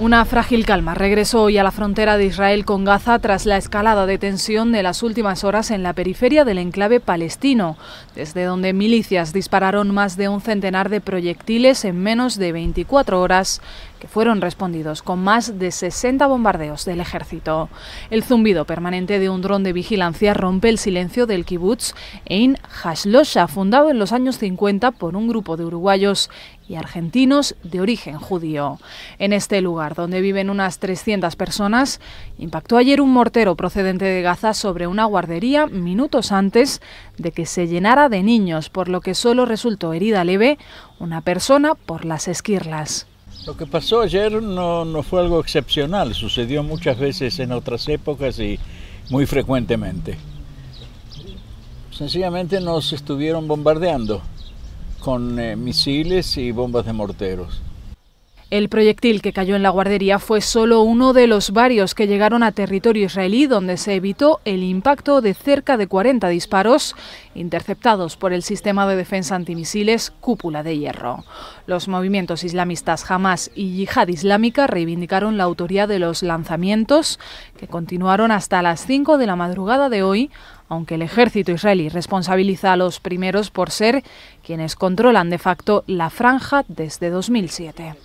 Una frágil calma regresó hoy a la frontera de Israel con Gaza tras la escalada de tensión de las últimas horas en la periferia del enclave palestino, desde donde milicias dispararon más de un centenar de proyectiles en menos de 24 horas que fueron respondidos con más de 60 bombardeos del ejército. El zumbido permanente de un dron de vigilancia rompe el silencio del kibutz Ein Hashlosha, fundado en los años 50 por un grupo de uruguayos y argentinos de origen judío. En este lugar, donde viven unas 300 personas, impactó ayer un mortero procedente de Gaza sobre una guardería minutos antes de que se llenara de niños, por lo que solo resultó herida leve una persona por las esquirlas. Lo que pasó ayer no, fue algo excepcional, sucedió muchas veces en otras épocas y muy frecuentemente. Sencillamente nos estuvieron bombardeando con eh, misiles y bombas de morteros. El proyectil que cayó en la guardería fue solo uno de los varios que llegaron a territorio israelí, donde se evitó el impacto de cerca de 40 disparos interceptados por el sistema de defensa antimisiles Cúpula de Hierro. Los movimientos islamistas Hamas y Yihad Islámica reivindicaron la autoría de los lanzamientos, que continuaron hasta las 5 de la madrugada de hoy, aunque el ejército israelí responsabiliza a los primeros por ser quienes controlan de facto la franja desde 2007.